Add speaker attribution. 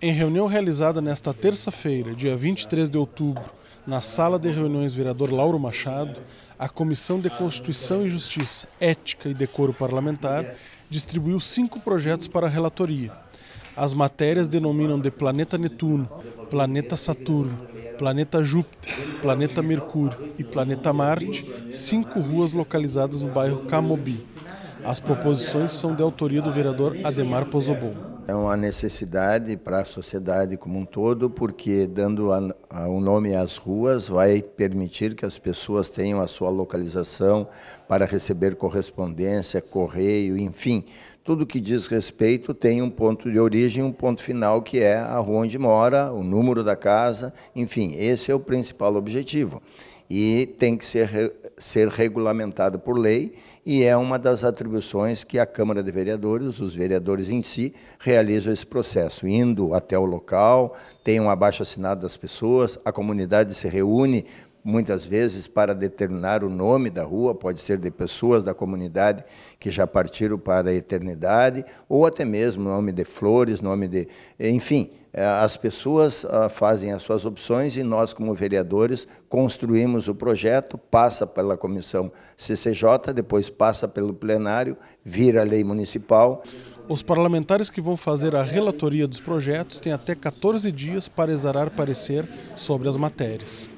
Speaker 1: Em reunião realizada nesta terça-feira, dia 23 de outubro, na sala de reuniões vereador Lauro Machado, a Comissão de Constituição e Justiça, Ética e Decoro Parlamentar distribuiu cinco projetos para a relatoria. As matérias denominam de Planeta Netuno, Planeta Saturno, Planeta Júpiter, Planeta Mercúrio e Planeta Marte, cinco ruas localizadas no bairro Camobi. As proposições são de autoria do vereador Ademar Pozobon
Speaker 2: é uma necessidade para a sociedade como um todo, porque dando o um nome às ruas vai permitir que as pessoas tenham a sua localização para receber correspondência, correio, enfim, tudo que diz respeito tem um ponto de origem, um ponto final que é a rua onde mora, o número da casa, enfim, esse é o principal objetivo e tem que ser, ser regulamentado por lei, e é uma das atribuições que a Câmara de Vereadores, os vereadores em si, realizam esse processo, indo até o local, tem um abaixo-assinado das pessoas, a comunidade se reúne muitas vezes para determinar o nome da rua, pode ser de pessoas da comunidade que já partiram para a eternidade, ou até mesmo nome de flores, nome de. Enfim, eh, as pessoas ah, fazem as suas opções e nós, como vereadores, construímos o projeto, passa pela comissão CCJ, depois passa pelo plenário, vira a lei municipal. Os parlamentares
Speaker 1: que vão fazer a relatoria dos projetos têm até 14 dias para exarar parecer sobre as matérias.